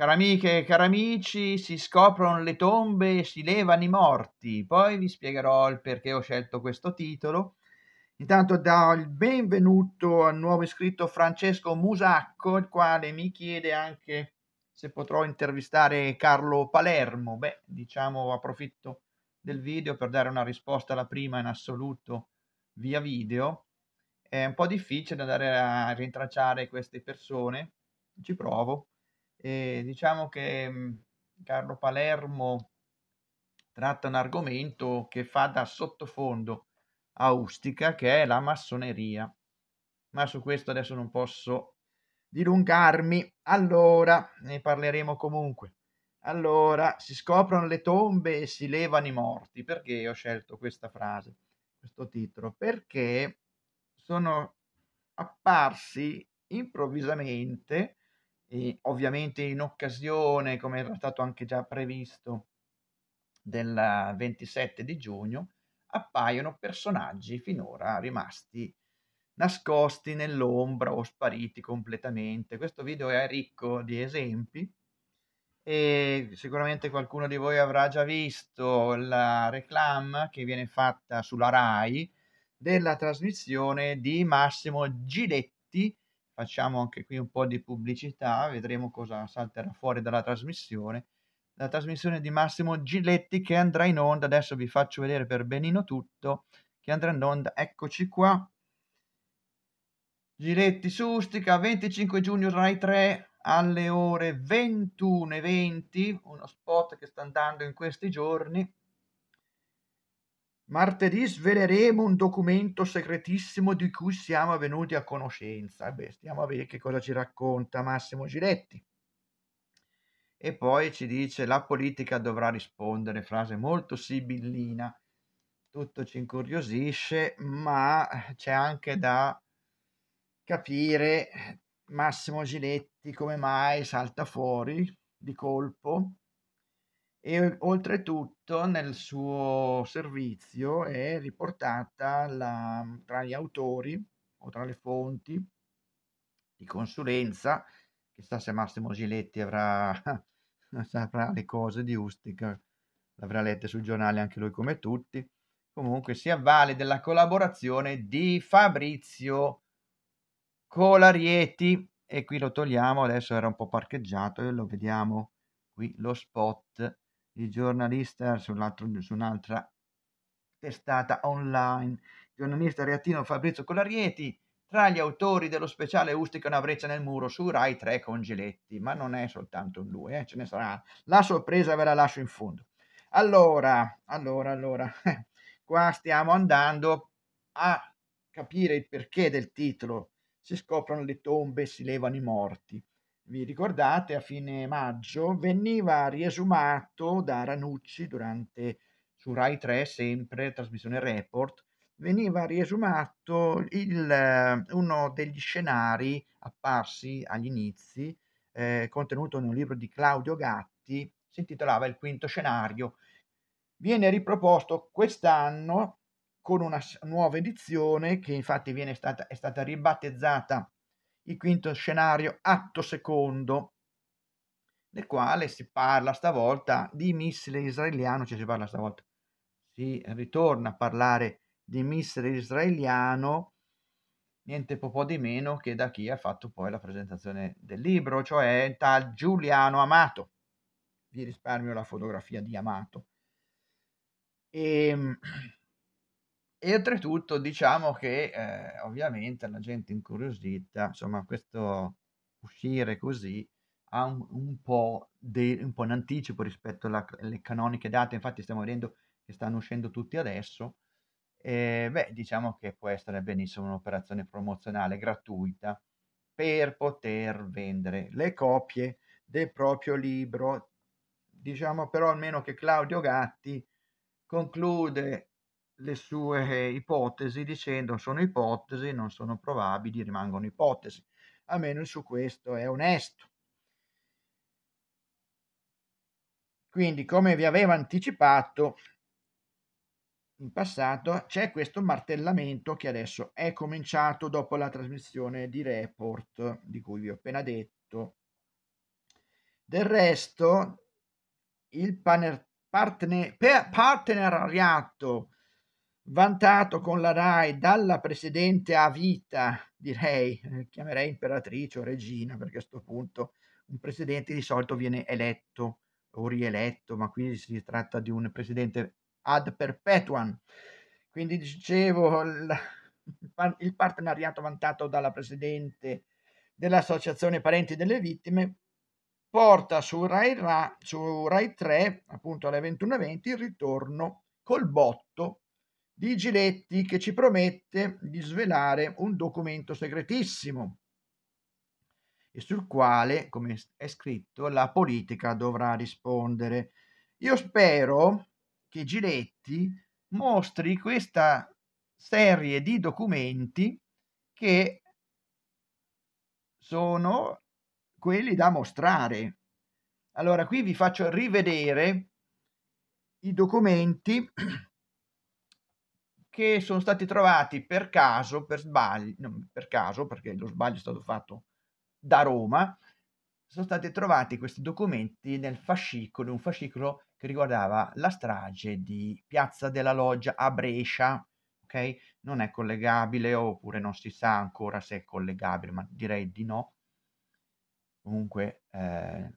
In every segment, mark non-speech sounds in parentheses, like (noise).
Cari amiche e cari amici, si scoprono le tombe e si levano i morti. Poi vi spiegherò il perché ho scelto questo titolo. Intanto do il benvenuto al nuovo iscritto Francesco Musacco, il quale mi chiede anche se potrò intervistare Carlo Palermo. Beh, diciamo approfitto del video per dare una risposta alla prima in assoluto via video. È un po' difficile andare a rintracciare queste persone, ci provo. Eh, diciamo che mhmm, Carlo Palermo tratta un argomento che fa da sottofondo a Ustica, che è la massoneria. Ma su questo adesso non posso dilungarmi. Allora, ne parleremo comunque. Allora, si scoprono le tombe e si levano i morti. Perché ho scelto questa frase, questo titolo? Perché sono apparsi improvvisamente e ovviamente in occasione, come era stato anche già previsto, del 27 di giugno, appaiono personaggi finora rimasti nascosti nell'ombra o spariti completamente. Questo video è ricco di esempi e sicuramente qualcuno di voi avrà già visto la reclam che viene fatta sulla RAI della trasmissione di Massimo Giletti facciamo anche qui un po' di pubblicità, vedremo cosa salterà fuori dalla trasmissione. La trasmissione di Massimo Giletti che andrà in onda, adesso vi faccio vedere per benino tutto, che andrà in onda, eccoci qua. Giletti Sustica, 25 giugno Rai 3 alle ore 21.20, uno spot che sta andando in questi giorni Martedì sveleremo un documento segretissimo di cui siamo venuti a conoscenza. Beh, stiamo a vedere che cosa ci racconta Massimo Giletti. E poi ci dice la politica dovrà rispondere, frase molto sibillina. Tutto ci incuriosisce, ma c'è anche da capire Massimo Giletti come mai salta fuori di colpo e oltretutto nel suo servizio è riportata la, mhmm, tra gli autori o tra le fonti di consulenza, chissà se Massimo Giletti avrà, (laughs) saprà le cose di Ustica, l'avrà lette sul giornale anche lui come tutti, comunque si avvale della collaborazione di Fabrizio Colarieti e qui lo togliamo, adesso era un po' parcheggiato e lo vediamo qui lo spot il giornalista su, su un'altra testata online, il giornalista reattino Fabrizio Colarieti, tra gli autori dello speciale Ustica una breccia nel muro su Rai 3 con Giletti, ma non è soltanto lui, eh, ce ne sarà. La sorpresa ve la lascio in fondo. Allora, allora, allora, (laughs) qua stiamo andando a capire il perché del titolo. Si scoprono le tombe, si levano i morti vi ricordate, a fine maggio veniva riesumato da Ranucci durante su Rai 3, sempre trasmissione report, veniva riesumato il, uno degli scenari apparsi agli inizi, eh, contenuto in un libro di Claudio Gatti, si intitolava Il quinto scenario. Viene riproposto quest'anno con una nuova edizione che infatti stata, è stata ribattezzata il quinto scenario, atto secondo, nel quale si parla stavolta di missile israeliano, cioè si parla stavolta, si ritorna a parlare di missile israeliano, niente po', di meno che da chi ha fatto poi la presentazione del libro, cioè tal Giuliano Amato. Vi risparmio la fotografia di Amato. E ehm, e oltretutto diciamo che eh, ovviamente la gente incuriosita, insomma questo uscire così ha un, un, po, de, un po' in anticipo rispetto alle canoniche date, infatti stiamo vedendo che stanno uscendo tutti adesso, eh, beh diciamo che può essere benissimo un'operazione promozionale gratuita per poter vendere le copie del proprio libro, diciamo però almeno che Claudio Gatti conclude le sue eh, ipotesi dicendo sono ipotesi, non sono probabili, rimangono ipotesi. Almeno su questo è onesto. Quindi, come vi avevo anticipato in passato, c'è questo martellamento che adesso è cominciato dopo la trasmissione di report di cui vi ho appena detto. Del resto, il partner, partner, partner, partnerariato vantato con la RAI dalla presidente a vita, direi, eh, chiamerei imperatrice o regina, perché a questo punto un presidente di solito viene eletto o rieletto, ma qui si tratta di un presidente ad perpetuam. Quindi dicevo, il partenariato vantato dalla presidente dell'associazione Parenti delle Vittime porta su Rai, Ra, su Rai 3, appunto alle 21.20, il ritorno col botto di Giletti che ci promette di svelare un documento segretissimo e sul quale, come è scritto, la politica dovrà rispondere. Io spero che Giletti mostri questa serie di documenti che sono quelli da mostrare. Allora, qui vi faccio rivedere i documenti che sono stati trovati per caso, per sbaglio, non per caso perché lo sbaglio è stato fatto da Roma, sono stati trovati questi documenti nel fascicolo, un fascicolo che riguardava la strage di Piazza della Loggia a Brescia, ok? Non è collegabile oppure non si sa ancora se è collegabile, ma direi di no. Comunque, eh,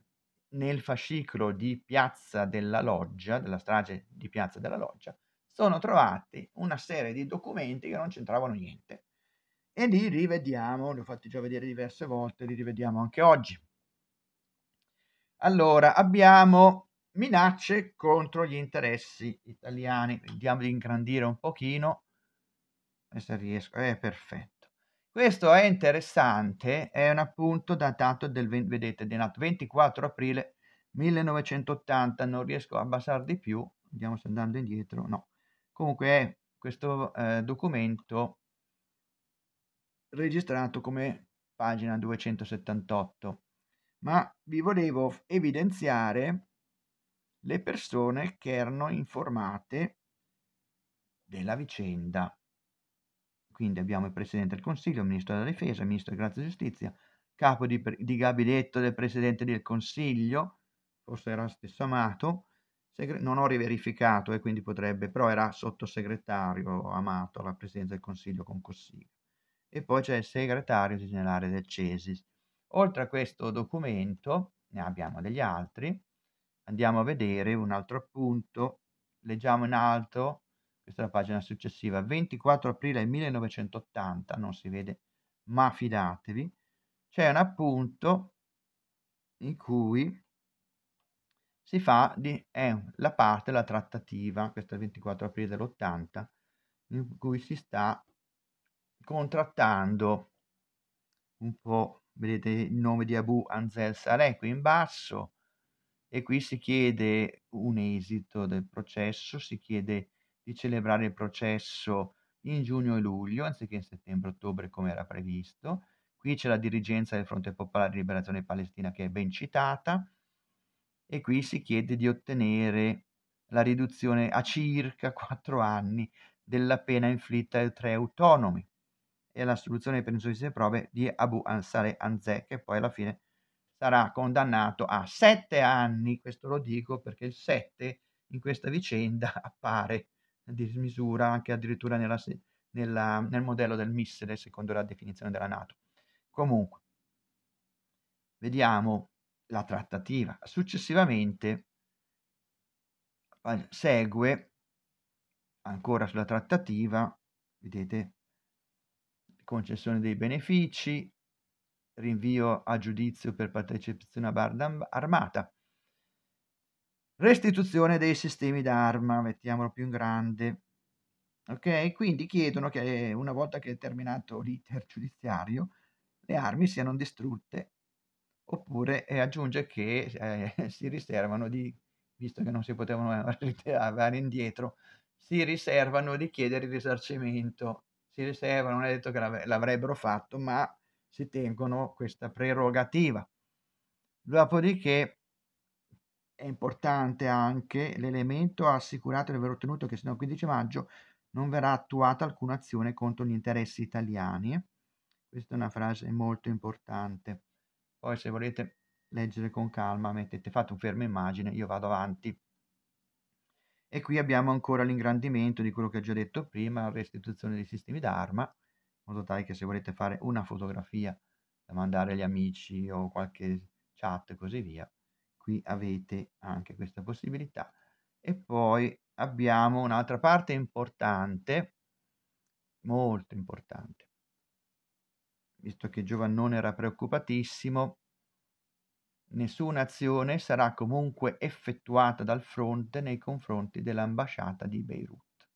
nel fascicolo di Piazza della Loggia, della strage di Piazza della Loggia, sono trovati una serie di documenti che non c'entravano niente. E li rivediamo, li ho fatti già vedere diverse volte, li rivediamo anche oggi. Allora, abbiamo minacce contro gli interessi italiani. Vediamo di ingrandire un pochino. E eh, se riesco, è eh, perfetto. Questo è interessante, è un appunto datato del, vedete, 24 aprile 1980, non riesco a abbassare di più, se andando indietro, no, Comunque è questo eh, documento registrato come pagina 278. Ma vi volevo evidenziare le persone che erano informate della vicenda. Quindi abbiamo il Presidente del Consiglio, il Ministro della Difesa, il Ministro della Grazia e Giustizia, capo di, di, gabinetto del Presidente del Consiglio, forse era stesso Amato, Segre- non ho riverificato e quindi potrebbe, però era sottosegretario amato alla presidenza del Consiglio con Cossiga. E poi c'è il segretario generale del Cesis. Oltre a questo documento, ne abbiamo degli altri, andiamo a vedere un altro appunto, leggiamo in alto, questa è la pagina successiva, 24 aprile 1980, non si vede, ma fidatevi, c'è un appunto in cui si fa di, è la parte la trattativa, questo è il 24 aprile dell'80, in cui si sta contrattando un po', vedete il nome di Abu Anzel Saleh qui in basso, e qui si chiede un esito del processo, si chiede di celebrare il processo in giugno e luglio, anziché in settembre-ottobre come era previsto. Qui c'è la dirigenza del Fronte Popolare di Liberazione Palestina che è ben citata, e qui si chiede di ottenere la riduzione a circa 4 anni della pena inflitta ai tre autonomi e la soluzione per di prove di Abu Ansare Anzè che poi alla fine sarà condannato a 7 anni, questo lo dico perché il 7 in questa vicenda (laughs) appare di misura anche addirittura nella, nella, nel modello del missile secondo la definizione della Nato. Comunque, vediamo la trattativa. Successivamente segue ancora sulla trattativa, vedete, concessione dei benefici, rinvio a giudizio per partecipazione a barda armata, restituzione dei sistemi d'arma, mettiamolo più in grande. Ok, quindi chiedono che una volta che è terminato l'iter giudiziario, le armi siano distrutte oppure eh, aggiunge che eh, (laughs) si riservano di, visto che non si potevano (laughs) ritirare indietro, si riservano di chiedere il risarcimento, si riservano, non è detto che l'avrebbero fatto, ma si tengono questa prerogativa. Dopodiché è importante anche l'elemento assicurato di aver ottenuto che sino al 15 maggio non verrà attuata alcuna azione contro gli interessi italiani. Questa è una frase molto importante. Poi se volete leggere con calma, mettete, fate un fermo immagine, io vado avanti. E qui abbiamo ancora l'ingrandimento di quello che ho già detto prima, la restituzione dei sistemi d'arma, in modo tale che se volete fare una fotografia da mandare agli amici o qualche chat e così via, qui avete anche questa possibilità. E poi abbiamo un'altra parte importante, molto importante, visto che Giovannone era preoccupatissimo, nessuna azione sarà comunque effettuata dal fronte nei confronti dell'ambasciata di Beirut,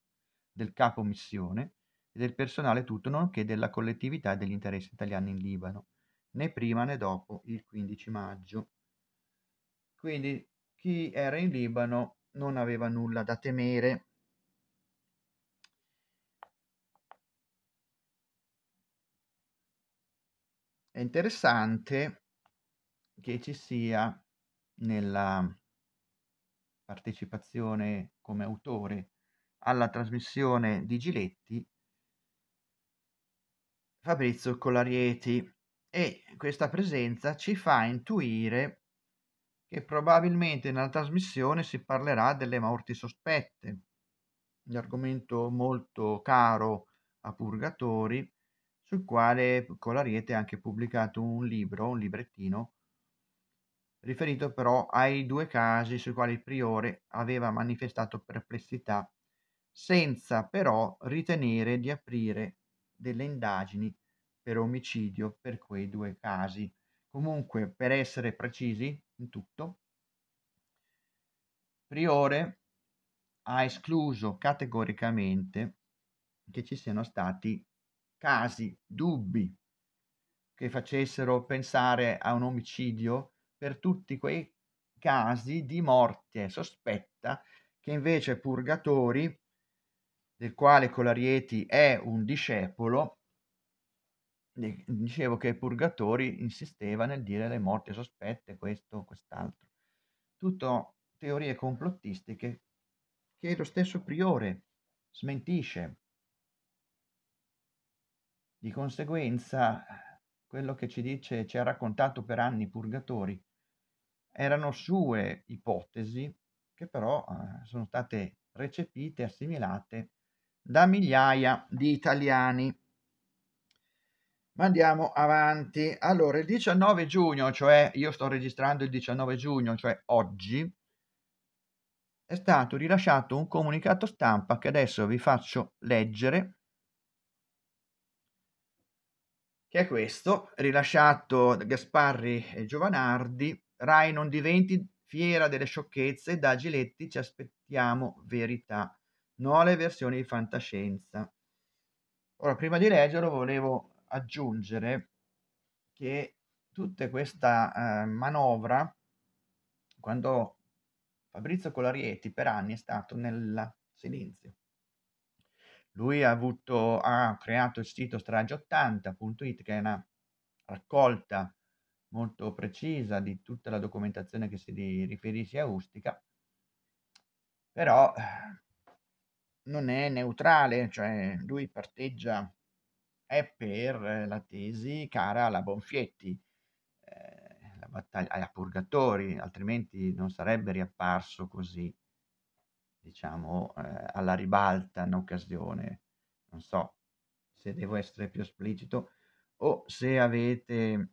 del capo missione e del personale tutto, nonché della collettività e degli interessi italiani in Libano, né prima né dopo il 15 maggio. Quindi chi era in Libano non aveva nulla da temere È interessante che ci sia nella partecipazione come autore alla trasmissione di Giletti Fabrizio Colarieti e questa presenza ci fa intuire che probabilmente nella trasmissione si parlerà delle morti sospette, un argomento molto caro a Purgatori sul quale con Colariete ha anche pubblicato un libro, un librettino, riferito però ai due casi sui quali il priore aveva manifestato perplessità, senza però ritenere di aprire delle indagini per omicidio per quei due casi. Comunque, per essere precisi in tutto, Priore ha escluso categoricamente che ci siano stati casi, dubbi che facessero pensare a un omicidio per tutti quei casi di morte sospetta che invece Purgatori, del quale Colarieti è un discepolo, dicevo che Purgatori insisteva nel dire le morti sospette, questo, quest'altro. Tutto teorie complottistiche che lo stesso Priore smentisce di conseguenza, quello che ci dice, ci ha raccontato per anni Purgatori, erano sue ipotesi che però eh, sono state recepite, assimilate da migliaia di italiani. Ma andiamo avanti. Allora, il 19 giugno, cioè io sto registrando il 19 giugno, cioè oggi, è stato rilasciato un comunicato stampa che adesso vi faccio leggere che è questo, rilasciato da Gasparri e Giovanardi, Rai non diventi fiera delle sciocchezze, da Giletti ci aspettiamo verità, no alle versioni di fantascienza. Ora, prima di leggerlo, volevo aggiungere che tutta questa eh, manovra, quando Fabrizio Colarieti per anni è stato nel silenzio, lui ha, avuto, ha creato il sito strage80.it che è una raccolta molto precisa di tutta la documentazione che si riferisce a Ustica, però non è neutrale, cioè lui parteggia è per la tesi cara alla Bonfietti, eh, la battaglia a Purgatori, altrimenti non sarebbe riapparso così diciamo, eh, alla ribalta in occasione. Non so se devo essere più esplicito o se avete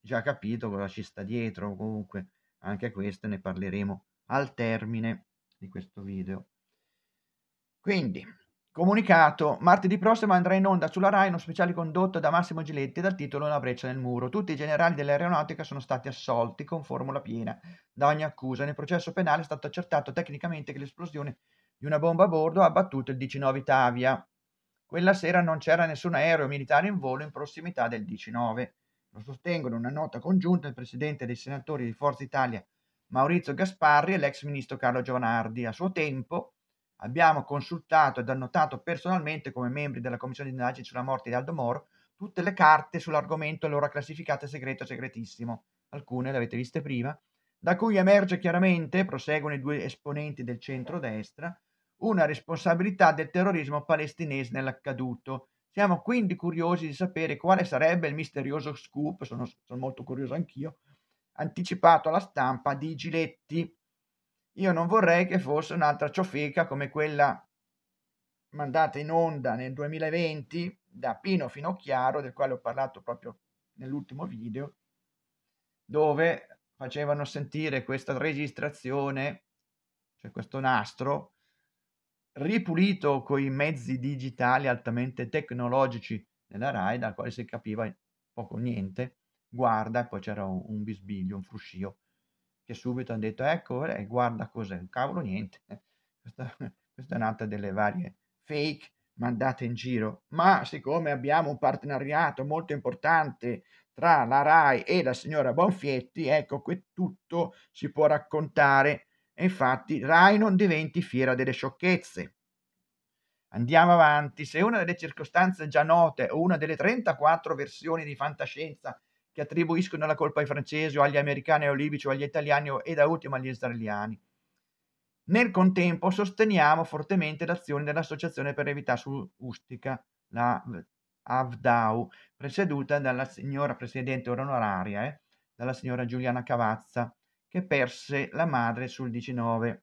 già capito cosa ci sta dietro, comunque anche questo ne parleremo al termine di questo video. Quindi, Comunicato, martedì prossimo andrà in onda sulla RAI uno speciale condotto da Massimo Giletti dal titolo Una breccia nel muro. Tutti i generali dell'aeronautica sono stati assolti con formula piena da ogni accusa. Nel processo penale è stato accertato tecnicamente che l'esplosione di una bomba a bordo ha abbattuto il 19 Tavia. Quella sera non c'era nessun aereo militare in volo in prossimità del 19. Lo sostengono una nota congiunta il presidente dei senatori di Forza Italia Maurizio Gasparri e l'ex ministro Carlo Giovanardi. A suo tempo Abbiamo consultato ed annotato personalmente come membri della commissione di indagine sulla morte di Aldo Moro tutte le carte sull'argomento allora classificate segreto segretissimo. Alcune le avete viste prima, da cui emerge chiaramente, proseguono i due esponenti del centro-destra, una responsabilità del terrorismo palestinese nell'accaduto. Siamo quindi curiosi di sapere quale sarebbe il misterioso scoop, sono, sono molto curioso anch'io, anticipato alla stampa di Giletti, io non vorrei che fosse un'altra ciofica come quella mandata in onda nel 2020 da Pino Finocchiaro, del quale ho parlato proprio nell'ultimo video, dove facevano sentire questa registrazione, cioè questo nastro, ripulito con i mezzi digitali altamente tecnologici della RAI, dal quale si capiva poco o niente, guarda, poi c'era un, un bisbiglio, un fruscio che subito hanno detto ecco ora guarda cos'è, un cavolo niente. (laughs) Questa, questa è un'altra delle varie fake mandate in giro, ma siccome abbiamo un partenariato molto importante tra la RAI e la signora Bonfietti, ecco che tutto si può raccontare e infatti RAI non diventi fiera delle sciocchezze. Andiamo avanti, se una delle circostanze già note o una delle 34 versioni di fantascienza che attribuiscono la colpa ai francesi o agli americani o ai libici o agli italiani e da ultimo agli israeliani. Nel contempo sosteniamo fortemente l'azione dell'Associazione per l'Evità su Ustica, la AVDAU, presieduta dalla signora presidente onoraria, eh, dalla signora Giuliana Cavazza, che perse la madre sul 19.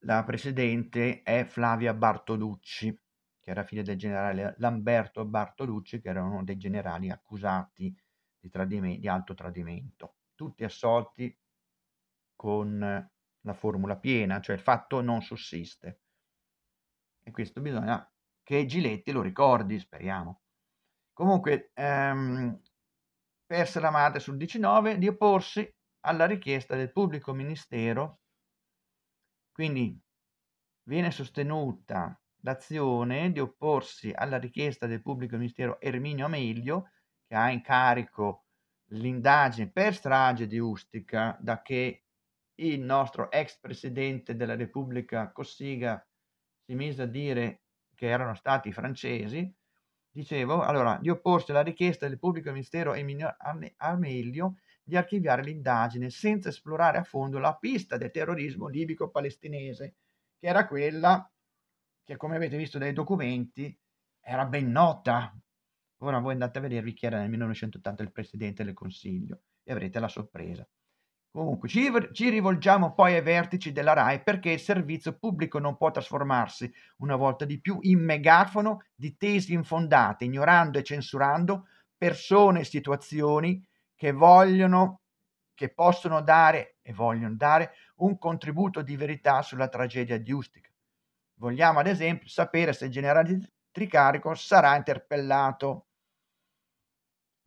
La presidente è Flavia Bartolucci che era figlia del generale Lamberto Bartolucci, che era uno dei generali accusati di, tradime- di alto tradimento. Tutti assolti con la formula piena, cioè il fatto non sussiste. E questo bisogna che Giletti lo ricordi, speriamo. Comunque, ehm, perse la madre sul 19 di opporsi alla richiesta del pubblico ministero, quindi viene sostenuta l'azione di opporsi alla richiesta del pubblico ministero Erminio Amelio, che ha in carico l'indagine per strage di Ustica, da che il nostro ex presidente della Repubblica Cossiga si mise a dire che erano stati francesi, dicevo, allora, di opporsi alla richiesta del pubblico ministero Erminio Amelio di archiviare l'indagine senza esplorare a fondo la pista del terrorismo libico-palestinese, che era quella che come avete visto dai documenti era ben nota. Ora voi andate a vedervi chi era nel 1980 il Presidente del Consiglio e avrete la sorpresa. Comunque, ci, ci, rivolgiamo poi ai vertici della RAI perché il servizio pubblico non può trasformarsi una volta di più in megafono di tesi infondate, ignorando e censurando persone e situazioni che vogliono, che possono dare e vogliono dare un contributo di verità sulla tragedia di Ustica Vogliamo ad esempio sapere se il generale tricarico sarà interpellato.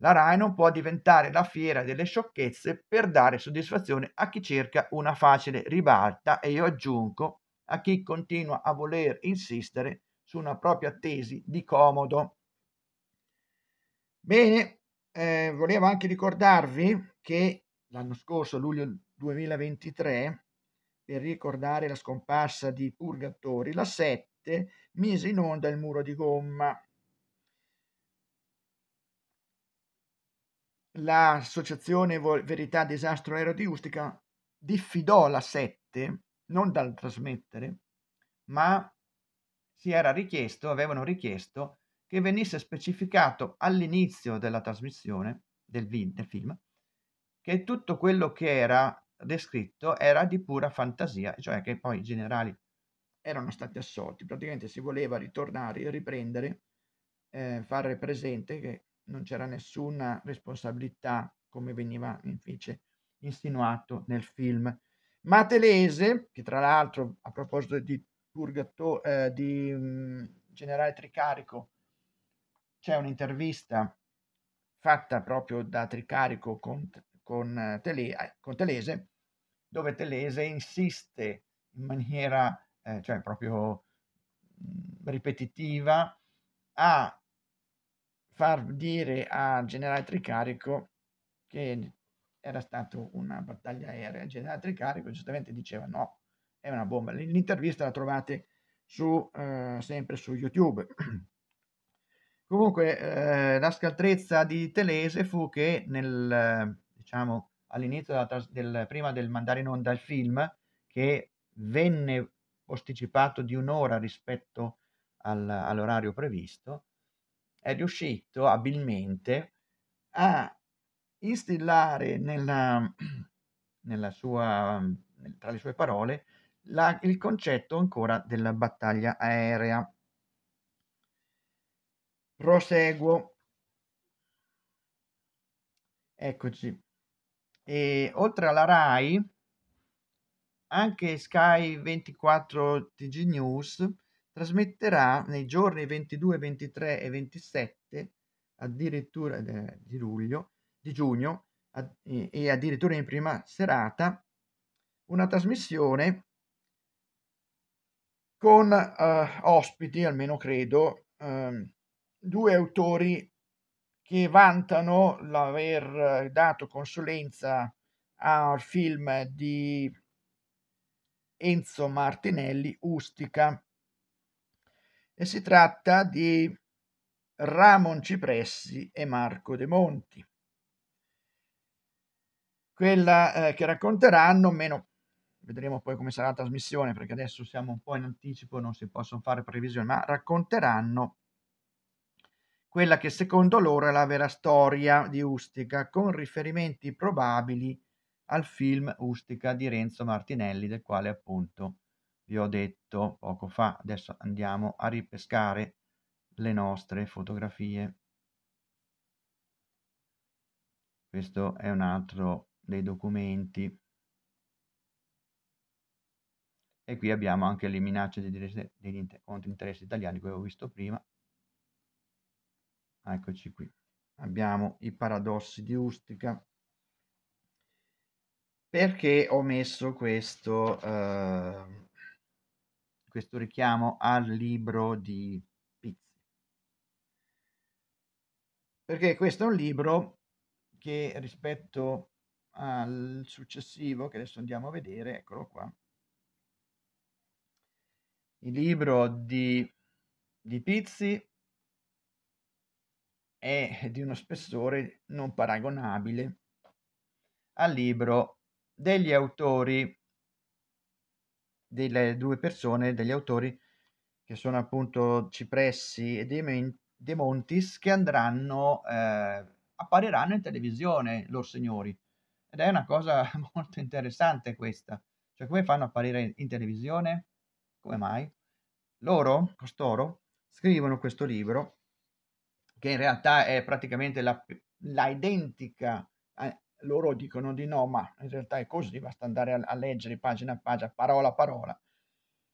La RAI non può diventare la fiera delle sciocchezze per dare soddisfazione a chi cerca una facile ribalta e io aggiungo a chi continua a voler insistere su una propria tesi di comodo. Bene, eh, volevo anche ricordarvi che l'anno scorso, luglio 2023, per ricordare la scomparsa di Purgatori, la 7 mise in onda il muro di gomma. L'associazione Verità Disastro Aereo di Ustica diffidò la 7 non dal trasmettere, ma si era richiesto, avevano richiesto che venisse specificato all'inizio della trasmissione del, vi- del film che tutto quello che era descritto era di pura fantasia, cioè che poi i generali erano stati assolti. Praticamente si voleva ritornare e riprendere, eh, fare presente che non c'era nessuna responsabilità, come veniva invece insinuato nel film. Matelese, che tra l'altro a proposito di, Purgato, eh, di mh, mm, generale Tricarico, c'è un'intervista fatta proprio da Tricarico con con, eh, Tele, eh, con Telese, dove Telese insiste in maniera eh, cioè proprio mm, ripetitiva a far dire al generale Tricarico che era stata una battaglia aerea. Il generale Tricarico giustamente diceva no, è una bomba. L'intervista la trovate su, eh, sempre su YouTube. (clears throat) Comunque eh, la scaltrezza di Telese fu che nel diciamo, all'inizio della, del, prima del mandare in onda il film, che venne posticipato di un'ora rispetto al, all'orario previsto, è riuscito abilmente a instillare nella, nella sua, tra le sue parole la, il concetto ancora della battaglia aerea. Proseguo. Eccoci. E oltre alla RAI, anche Sky 24 TG News trasmetterà nei giorni 22, 23 e 27 addirittura eh, di luglio, di giugno e, addirittura in prima serata una trasmissione con eh, ospiti, almeno credo, eh, due autori che vantano l'aver eh, dato consulenza al film di Enzo Martinelli Ustica. E si tratta di Ramon Cipressi e Marco De Monti. Quella eh, che racconteranno, meno vedremo poi come sarà la trasmissione, perché adesso siamo un po' in anticipo, non si possono fare previsioni, ma racconteranno quella che secondo loro è la vera storia di Ustica, con riferimenti probabili al film Ustica di Renzo Martinelli, del quale appunto vi ho detto poco fa. Adesso andiamo a ripescare le nostre fotografie. Questo è un altro dei documenti. E qui abbiamo anche le minacce degli interessi italiani che avevo visto prima eccoci qui abbiamo i paradossi di Ustica perché ho messo questo, eh, questo richiamo al libro di Pizzi perché questo è un libro che rispetto al successivo che adesso andiamo a vedere eccolo qua il libro di, di Pizzi è di uno spessore non paragonabile al libro degli autori delle due persone, degli autori che sono appunto Cipressi e De, Montis, che andranno, eh, appariranno in televisione, loro signori. Ed è una cosa (laughs) molto interessante questa. Cioè, come fanno a apparire in televisione? Come mai? Loro, costoro, scrivono questo libro che in realtà è praticamente la, la identica, eh, loro dicono di no, ma in realtà è così, basta andare a, a leggere pagina a pagina, parola a parola,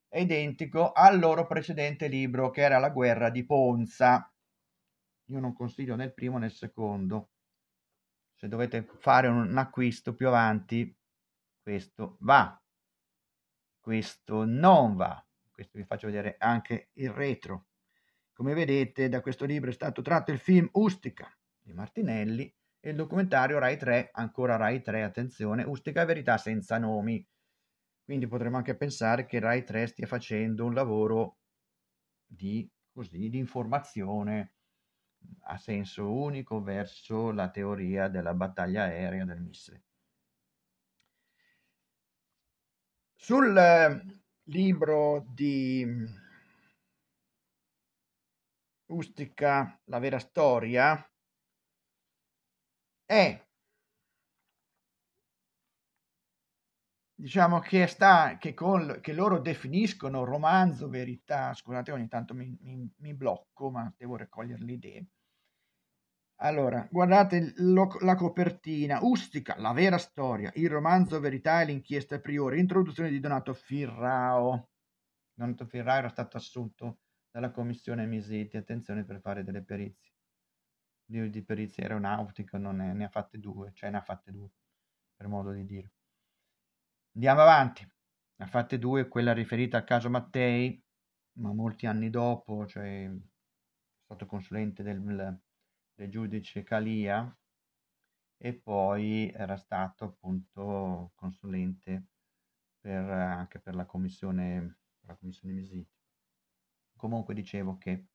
è identico al loro precedente libro che era La guerra di Ponza. Io non consiglio né il primo né il secondo. Se dovete fare un acquisto più avanti, questo va, questo non va. Questo vi faccio vedere anche il retro. Come vedete, da questo libro è stato tratto il film Ustica di Martinelli e il documentario Rai 3, ancora Rai 3, attenzione, Ustica Verità senza nomi. Quindi potremmo anche pensare che Rai 3 stia facendo un lavoro di, così, di informazione a senso unico verso la teoria della battaglia aerea del missile. Sul eh, libro di Ustica, la vera storia, è diciamo che sta che, col, che loro definiscono romanzo verità scusate ogni tanto mi, mi, mi blocco ma devo raccogliere le idee allora guardate lo, la copertina ustica la vera storia il romanzo verità e l'inchiesta priori. introduzione di Donato Firrao Donato Firrao era stato assunto dalla commissione mise attenzione per fare delle perizie. Dio di perizia aeronautica, non è, ne ha fatte due, cioè ne ha fatte due, per modo di dire. Andiamo avanti. Ne ha fatte due, quella riferita al caso Mattei, ma molti anni dopo, cioè è stato consulente del, del giudice Calia e poi era stato appunto consulente per, anche per la commissione, per la commissione Misiti. Comunque dicevo che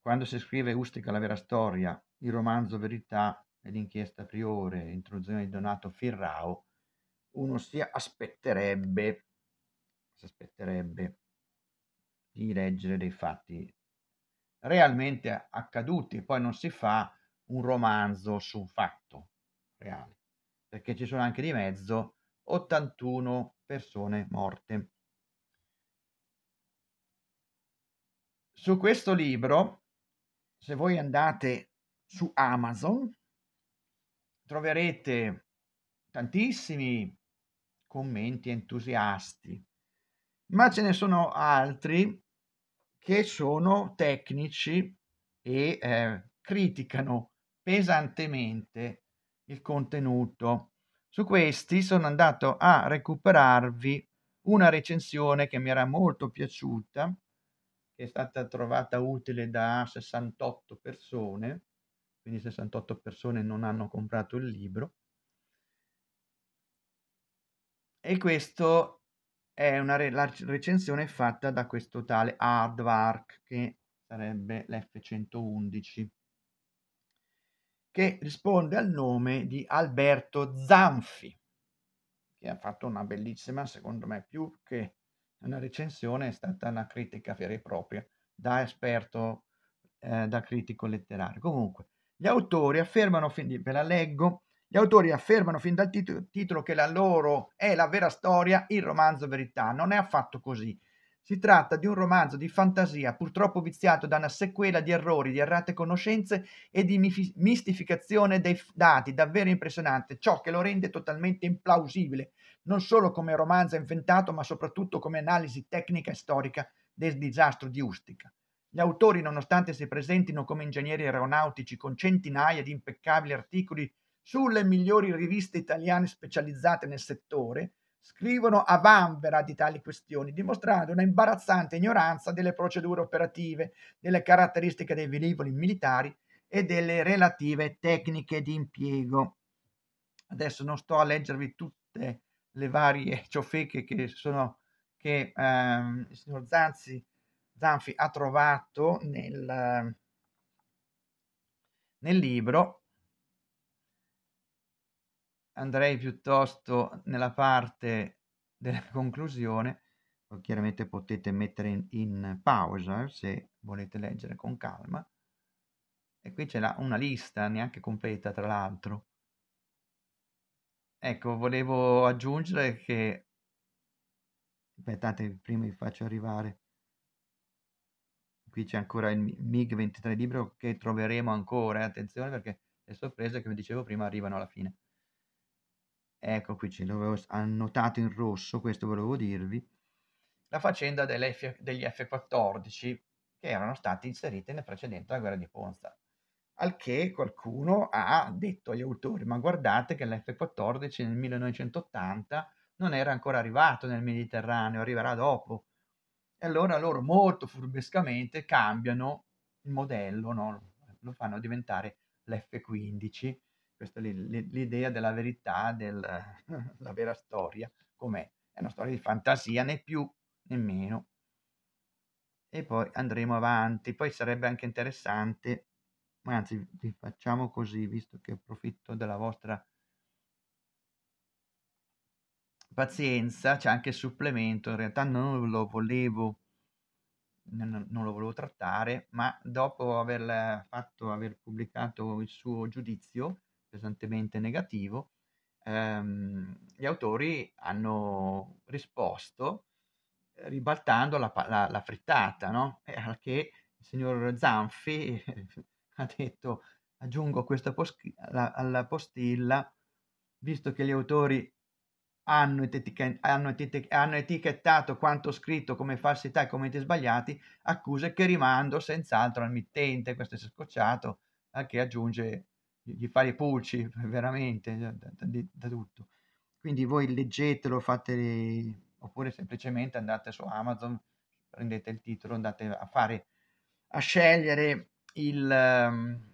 quando si scrive Ustica la vera storia, il romanzo Verità e l'inchiesta Priore, introduzione di Donato Firrao, uno si aspetterebbe, si aspetterebbe di leggere dei fatti realmente accaduti, poi non si fa un romanzo su un fatto reale, perché ci sono anche di mezzo 81 persone morte. su questo libro, se voi andate su Amazon, troverete tantissimi commenti entusiasti, ma ce ne sono altri che sono tecnici e eh, criticano pesantemente il contenuto. Su questi sono andato a recuperarvi una recensione che mi era molto piaciuta che è stata trovata utile da 68 persone, quindi 68 persone non hanno comprato il libro. E questa è una re- recensione fatta da questo tale Hardvark, che sarebbe l'F111, che risponde al nome di Alberto Zanfi, che ha fatto una bellissima, secondo me, più che una recensione è stata una critica vera e propria da esperto, eh, da critico letterario. Comunque, gli autori affermano, fin, ve la leggo, gli autori affermano fin dal tit- titolo che la loro è la vera storia, il romanzo verità. Non è affatto così. Si tratta di un romanzo di fantasia, purtroppo viziato da una sequela di errori, di errate conoscenze e di mifi- mistificazione dei f- dati, davvero impressionante, ciò che lo rende totalmente implausibile non solo come romanzo inventato, ma soprattutto come analisi tecnica e storica del disastro di Ustica. Gli autori, nonostante si presentino come ingegneri aeronautici con centinaia di impeccabili articoli sulle migliori riviste italiane specializzate nel settore, scrivono a vanvera di tali questioni, dimostrando una imbarazzante ignoranza delle procedure operative, delle caratteristiche dei velivoli militari e delle relative tecniche di impiego. Adesso non sto a leggervi tutte le varie (laughs) ciofeche che sono che ehm, il signor Zanzi, Zanfi ha trovato nel, nel libro andrei piuttosto nella parte della (laughs) conclusione chiaramente potete mettere in, in pausa eh, se volete leggere con calma e qui c'è la, una lista neanche completa tra l'altro Ecco, volevo aggiungere che aspettate, prima vi faccio arrivare. Qui c'è ancora il MiG-23 libro che troveremo ancora, eh? attenzione perché le sorprese che vi dicevo prima arrivano alla fine. Ecco qui, ce l'avevo annotato in rosso, questo volevo dirvi. La faccenda degli F-14 che erano stati inseriti nel precedente alla guerra di Ponza. Al che qualcuno ha detto agli autori, ma guardate che l'F-14 nel 1980 non era ancora arrivato nel Mediterraneo, arriverà dopo. E allora loro molto furbescamente cambiano il modello, no? lo fanno diventare l'F-15. Questa è l'idea della verità, della (laughs) vera storia, com'è. È una storia di fantasia, né più né meno. E poi andremo avanti. Poi sarebbe anche interessante anzi vi facciamo così visto che approfitto della vostra pazienza c'è anche il supplemento in realtà non lo volevo non, non lo volevo trattare ma dopo aver fatto aver pubblicato il suo giudizio pesantemente negativo ehm, gli autori hanno risposto eh, ribaltando la, la, la frittata no? Eh, che il signor Zanfi ha detto aggiungo questa post- alla, alla, postilla, visto che gli autori hanno, etica- hanno, etica- hanno etichettato quanto scritto come falsità e commenti sbagliati, accuse che rimando senz'altro al mittente, questo è scocciato, al che aggiunge gli fa i pulci (laughs) veramente da, da, da, tutto. Quindi voi leggetelo, fate, oppure semplicemente andate su Amazon, prendete il titolo, andate a fare, a scegliere il, ehm,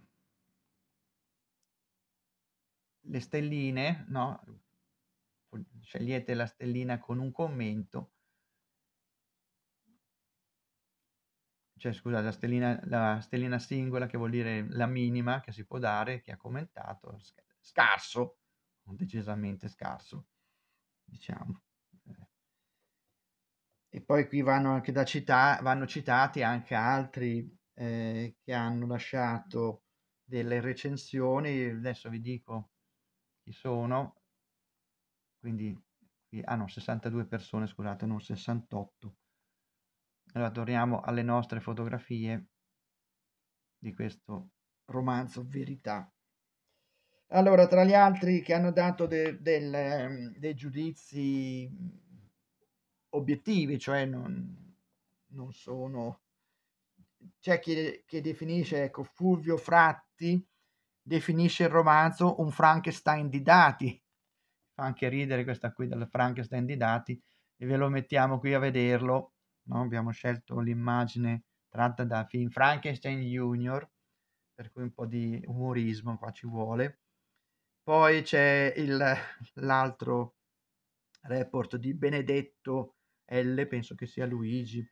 le stelline, no? scegliete la stellina con un commento, cioè scusate, la stellina, la stellina singola che vuol dire la minima che si può dare, che ha commentato, scarso, decisamente scarso, diciamo. E poi qui vanno anche da citare, vanno citati anche altri eh, che hanno lasciato delle recensioni, adesso vi dico chi sono, quindi qui, ah no, 62 persone, scusate, non 68. Allora torniamo alle nostre fotografie di questo romanzo Verità. Allora, tra gli altri che hanno dato de, del, ehm, dei giudizi obiettivi, cioè non, non sono c'è cioè, chi, che definisce, ecco, Fulvio Fratti definisce il romanzo un Frankenstein di dati. Fa anche ridere questa qui del Frankenstein di dati e ve lo mettiamo qui a vederlo. No? Abbiamo scelto l'immagine tratta da film Frankenstein Junior, per cui un po' di umorismo qua ci vuole. Poi c'è il, l'altro report di Benedetto L, penso che sia Luigi,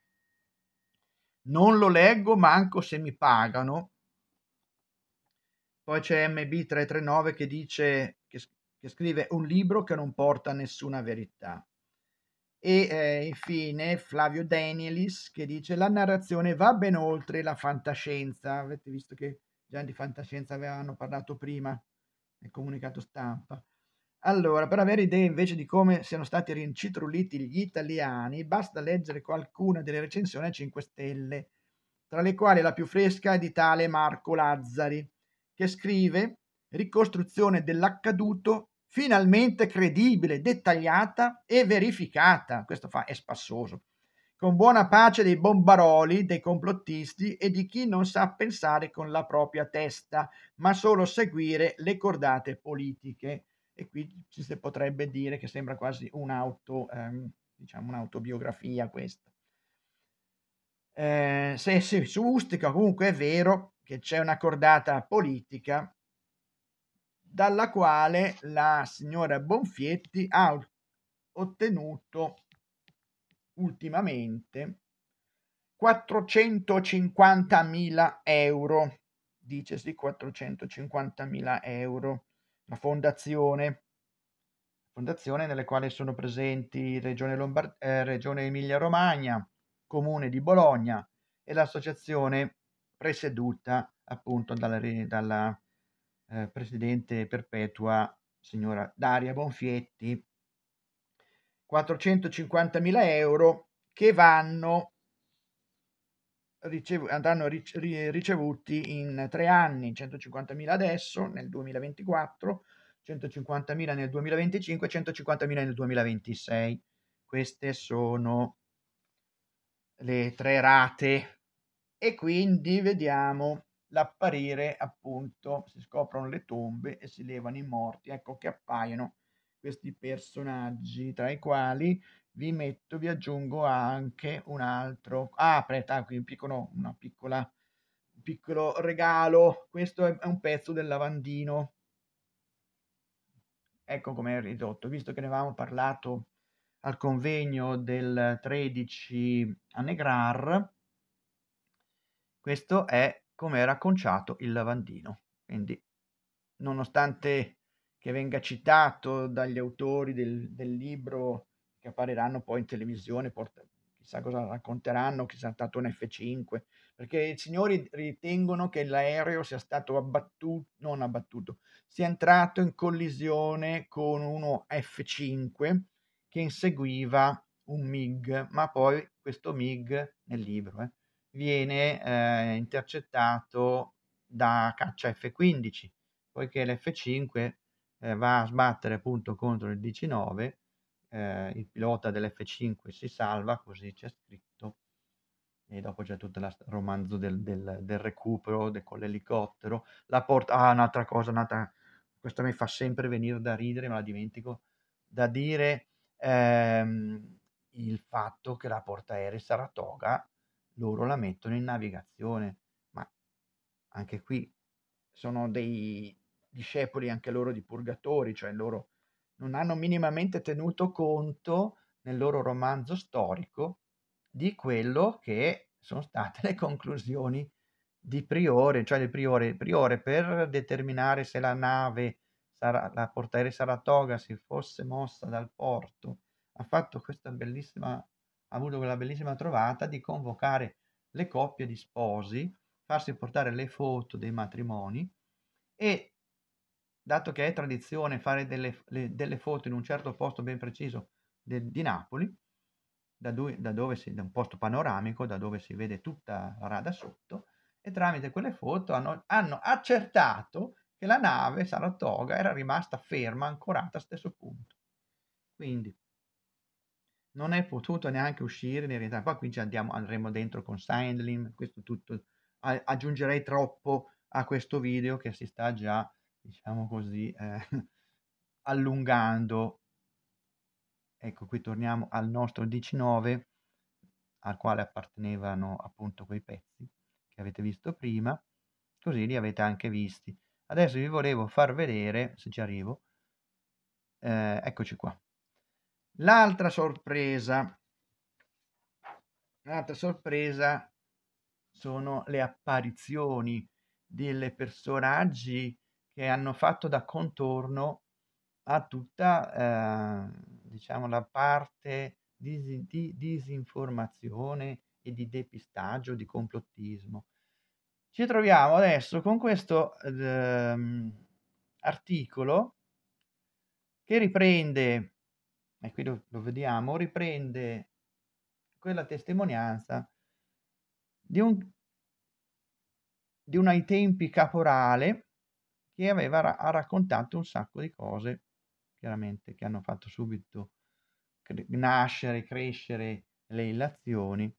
non lo leggo manco se mi pagano. Poi c'è MB339 che dice che, che scrive un libro che non porta a nessuna verità. E eh, infine Flavio Danielis che dice la narrazione va ben oltre la fantascienza. Avete visto che già di fantascienza avevano parlato prima nel comunicato stampa. Allora, per avere idea invece di come siano stati rincitrulliti gli italiani, basta leggere qualcuna delle recensioni a 5 stelle, tra le quali la più fresca è di tale Marco Lazzari, che scrive ricostruzione dell'accaduto finalmente credibile, dettagliata e verificata. Questo fa è spassoso. Con buona pace dei bombaroli, dei complottisti e di chi non sa pensare con la propria testa, ma solo seguire le cordate politiche e qui ci si potrebbe dire che sembra quasi un'auto, ehm, diciamo un'autobiografia questa. Eh, se, se su Ustica comunque è vero che c'è una cordata politica dalla quale la signora Bonfietti ha ottenuto ultimamente 450.000 euro, dicesi 450.000 euro la fondazione, fondazione nelle quali sono presenti Regione, Lombard- eh, Regione Emilia-Romagna, Comune di Bologna e l'associazione presieduta appunto dalla, dalla eh, Presidente perpetua signora Daria Bonfietti, 450.000 euro che vanno ricevuti, andranno ric- ricevuti in tre anni, 150.000 adesso nel 2024, 150.000 nel 2025 150.000 nel 2026. Queste sono le tre rate e quindi vediamo l'apparire appunto si scoprono le tombe e si levano i morti ecco che appaiono questi personaggi tra i quali vi metto, vi aggiungo anche un altro. Ah, aspetta, qui un piccolo, una piccola, un piccolo regalo. Questo è un pezzo del lavandino. Ecco com'è ridotto, visto che ne avevamo parlato al convegno del 13 a Negrar. Questo è come era conciato il lavandino. Quindi, nonostante che venga citato dagli autori del, del libro che appariranno poi in televisione, port- chissà cosa racconteranno, che sia stato un F5, perché i signori ritengono che l'aereo sia stato abbattuto, non abbattuto, sia entrato in collisione con uno F5 che inseguiva un MiG, ma poi questo MiG nel libro eh, viene eh, intercettato da caccia F15, poiché l'F5 eh, va a sbattere appunto contro il 19 eh, il pilota dell'F5 si salva, così c'è scritto, e dopo c'è tutto il romanzo del, del, del recupero de, con l'elicottero. La porta... Ah, un'altra cosa, un'altra... questa mi fa sempre venire da ridere, ma la dimentico, da dire ehm, il fatto che la portaerei Saratoga loro la mettono in navigazione, ma anche qui sono dei discepoli anche loro di purgatori, cioè loro non hanno minimamente tenuto conto nel loro romanzo storico di quello che sono state le conclusioni di Priore, cioè del Priore, priore per determinare se la nave, sarà, la portaerei Saratoga, si fosse mossa dal porto, ha fatto questa bellissima, ha avuto quella bellissima trovata di convocare le coppie di sposi, farsi portare le foto dei matrimoni e dato che è tradizione fare delle, le, delle foto in un certo posto ben preciso de, di Napoli, da, due, da, dove si, da un posto panoramico, da dove si vede tutta la rada sotto, e tramite quelle foto hanno, hanno accertato che la nave Saratoga era rimasta ferma, ancorata a stesso punto. Quindi non è potuto neanche uscire in realtà. Poi qui ci andiamo, andremo dentro con Sandlin, questo tutto. aggiungerei troppo a questo video che si sta già diciamo così, eh, (laughs) allungando. Ecco, qui torniamo al nostro 19, al quale appartenevano appunto quei pezzi che avete visto prima, così li avete anche visti. Adesso vi volevo far vedere, se ci arrivo, eh, eccoci qua. L'altra sorpresa, l'altra sorpresa sono le apparizioni delle personaggi che hanno fatto da contorno a tutta eh, diciamo, la parte di, di disinformazione e di depistaggio, di complottismo. Ci troviamo adesso con questo eh, articolo che riprende, e qui lo, lo vediamo, riprende quella testimonianza di un di un ai tempi caporale che aveva ra- ha raccontato un sacco di cose, chiaramente, che hanno fatto subito cre- nascere, crescere le illazioni,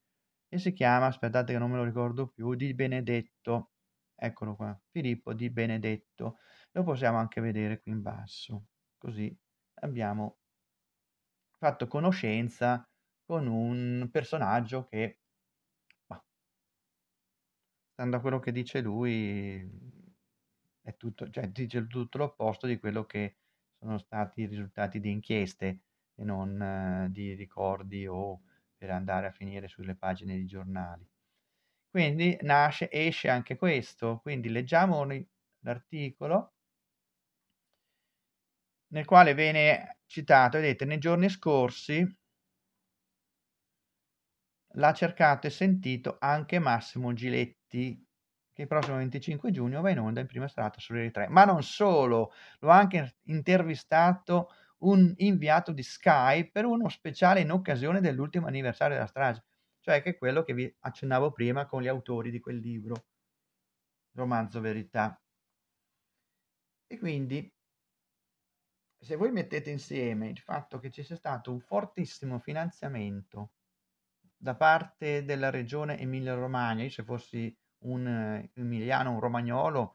e si chiama, aspettate che non me lo ricordo più, Di Benedetto, eccolo qua, Filippo Di Benedetto, lo possiamo anche vedere qui in basso, così abbiamo fatto conoscenza con un personaggio che, stando a quello che dice lui, è tutto, cioè, dice tutto l'opposto di quello che sono stati i risultati di inchieste e non eh, di ricordi o per andare a finire sulle pagine di giornali. Quindi nasce, esce anche questo, quindi leggiamo l'articolo nel quale viene citato, vedete, nei giorni scorsi l'ha cercato e sentito anche Massimo Giletti, che il prossimo 25 giugno va in onda in prima serata su Rai 3. Ma non solo, l'ho anche intervistato un inviato di Sky per uno speciale in occasione dell'ultimo anniversario della strage, cioè che è quello che vi accennavo prima con gli autori di quel libro, Romanzo Verità. E quindi, se voi mettete insieme il fatto che ci sia stato un fortissimo finanziamento da parte della regione Emilia-Romagna, io se fossi un emiliano, eh, un romagnolo,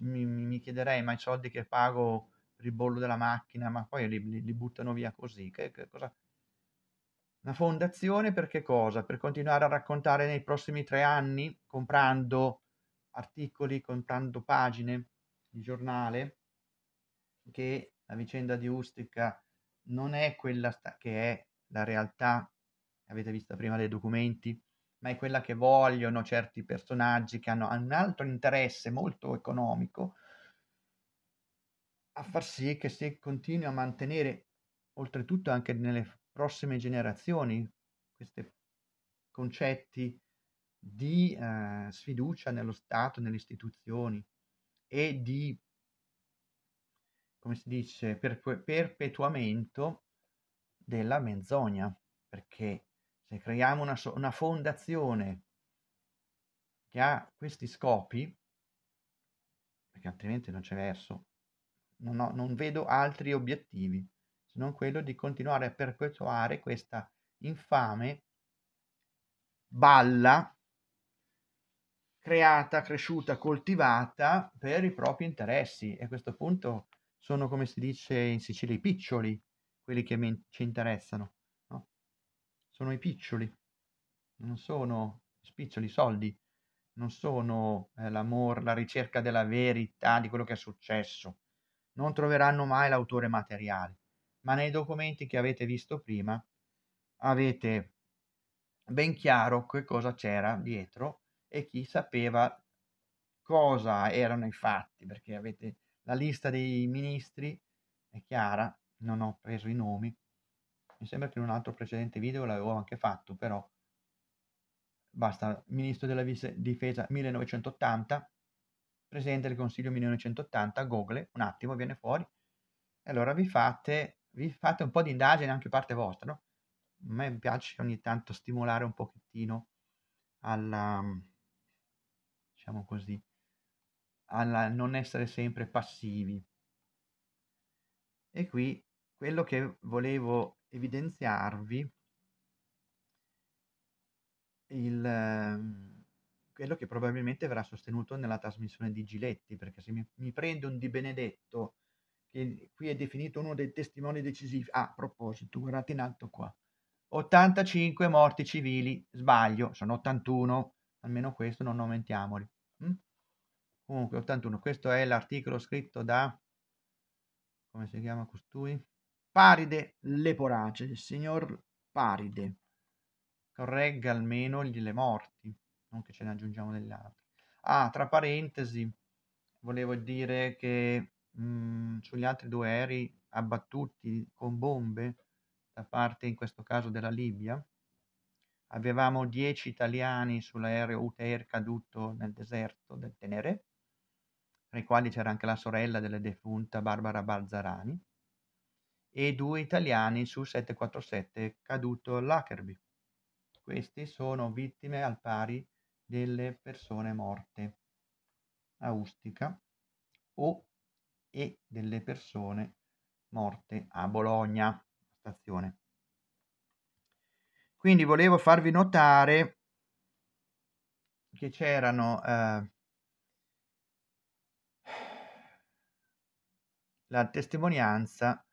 mi, mi chiederei ma i soldi che pago per il bollo della macchina, ma poi li, li, li buttano via così. Che, che cosa... Una fondazione per che cosa? Per continuare a raccontare nei prossimi tre anni, comprando articoli, comprando pagine di giornale, che la vicenda di Ustica non è quella sta- che è la realtà, avete visto prima dei documenti, ma è quella che vogliono certi personaggi che hanno un altro interesse molto economico, a far sì che si continui a mantenere, oltretutto anche nelle prossime generazioni, questi concetti di eh, sfiducia nello Stato, nelle istituzioni e di, come si dice, per, perpetuamento della menzogna, perché se creiamo una, una fondazione che ha questi scopi, perché altrimenti non c'è verso, non, ho, non vedo altri obiettivi se non quello di continuare a perpetuare questa infame balla creata, cresciuta, coltivata per i propri interessi e a questo punto sono come si dice in Sicilia i piccioli quelli che ci interessano sono i piccioli, non sono spiccioli, i soldi, non sono eh, l'amore, la ricerca della verità di quello che è successo. Non troveranno mai l'autore materiale, ma nei documenti che avete visto prima avete ben chiaro che cosa c'era dietro e chi sapeva cosa erano i fatti, perché avete la lista dei ministri, è chiara, non ho preso i nomi, mi sembra che in un altro precedente video l'avevo anche fatto, però basta, ministro della difesa 1980, presidente del consiglio 1980, Google, un attimo, viene fuori, e allora vi fate, vi fate un po' di indagine anche parte vostra, no? A me piace ogni tanto stimolare un pochettino alla, diciamo così, alla non essere sempre passivi. E qui quello che volevo evidenziarvi il, ehm, quello che probabilmente verrà sostenuto nella trasmissione di Giletti, perché se mi, mi prendo un Di Benedetto, che qui è definito uno dei testimoni decisivi, ah, a proposito, guardate in alto qua, 85 morti civili, sbaglio, sono 81, almeno questo non aumentiamoli. Hm? Comunque 81, questo è l'articolo scritto da, come si chiama costui? Paride Leporace, il signor Paride, corregga almeno gli le morti, non che ce ne aggiungiamo degli altri. Ah, tra parentesi, volevo dire che mh, mm, sugli altri due aerei abbattuti con bombe da parte in questo caso della Libia, avevamo dieci italiani sull'aereo UTER caduto nel deserto del Tenere, tra i quali c'era anche la sorella della defunta Barbara Balzarani, e due italiani su 747 caduto Lackerby. Queste sono vittime al pari delle persone morte a Ustica o e delle persone morte a Bologna stazione. Quindi volevo farvi notare che c'erano eh, la testimonianza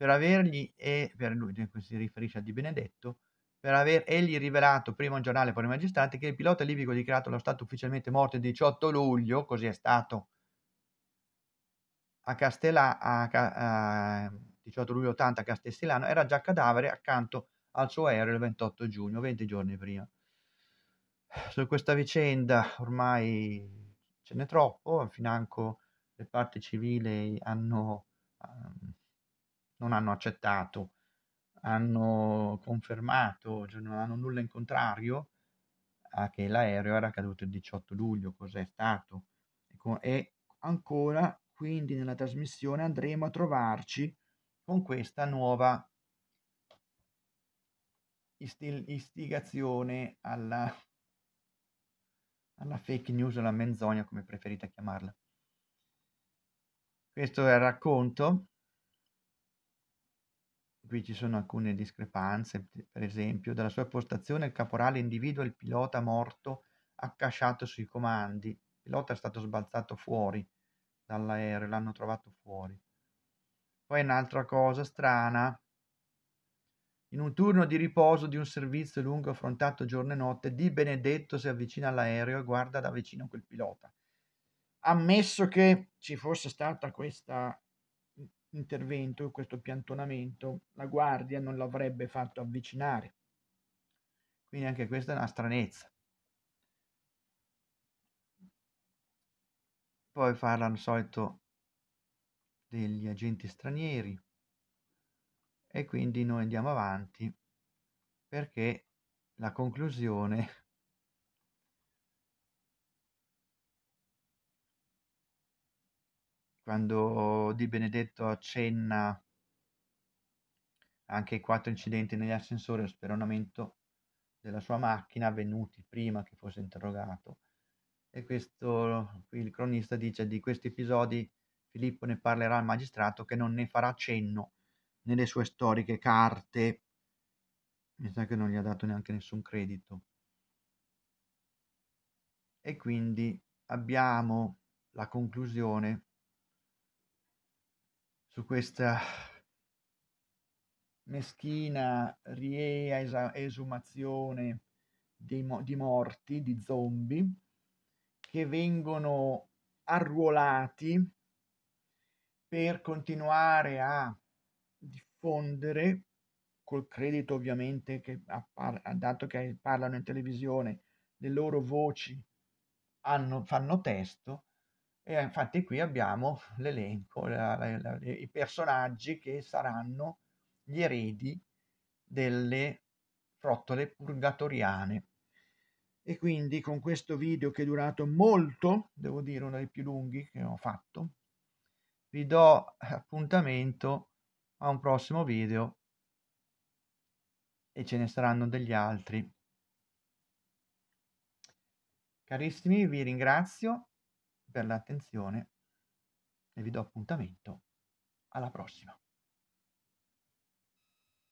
per avergli e per lui, si riferisce a Di Benedetto, per aver egli rivelato prima un giornale poi i magistrati che il pilota libico dichiarato allo Stato ufficialmente morto il 18 luglio, così è stato a Castellà, a, a 18 luglio 80 a Castellano, era già cadavere accanto al suo aereo il 28 giugno, 20 giorni prima. Su questa vicenda ormai ce n'è troppo, financo le parti civili hanno... Um, non hanno accettato, hanno confermato, cioè non hanno nulla in contrario, a che l'aereo era caduto il 18 luglio, cos'è stato. E, con, e ancora, quindi nella trasmissione andremo a trovarci con questa nuova istil- istigazione alla, alla fake news, alla menzogna, come preferite chiamarla. Questo è il racconto Qui ci sono alcune discrepanze, per esempio, dalla sua postazione il caporale individua il pilota morto accasciato sui comandi. Il pilota è stato sbalzato fuori dall'aereo, l'hanno trovato fuori. Poi un'altra cosa strana, in un turno di riposo di un servizio lungo affrontato giorno e notte, Di Benedetto si avvicina all'aereo e guarda da vicino quel pilota. Ammesso che ci fosse stata questa intervento, questo piantonamento, la guardia non l'avrebbe fatto avvicinare. Quindi anche questa è una stranezza. Poi parlano solito degli agenti stranieri e quindi noi andiamo avanti perché la conclusione quando Di Benedetto accenna anche i quattro incidenti negli ascensori lo speronamento della sua macchina avvenuti prima che fosse interrogato. E questo, qui il cronista dice di questi episodi Filippo ne parlerà al magistrato che non ne farà cenno nelle sue storiche carte. Mi sa che non gli ha dato neanche nessun credito. E quindi abbiamo la conclusione su questa meschina riesumazione di, mo- di morti, di zombie, che vengono arruolati per continuare a diffondere col credito ovviamente che appar- dato che parlano in televisione le loro voci hanno, fanno testo e eh, infatti qui abbiamo l'elenco, la, la, la, i personaggi che saranno gli eredi delle frottole purgatoriane. E quindi con questo video che è durato molto, devo dire uno dei più lunghi che ho fatto, vi do appuntamento a un prossimo video e ce ne saranno degli altri. Carissimi, vi ringrazio per l'attenzione e vi do appuntamento alla prossima.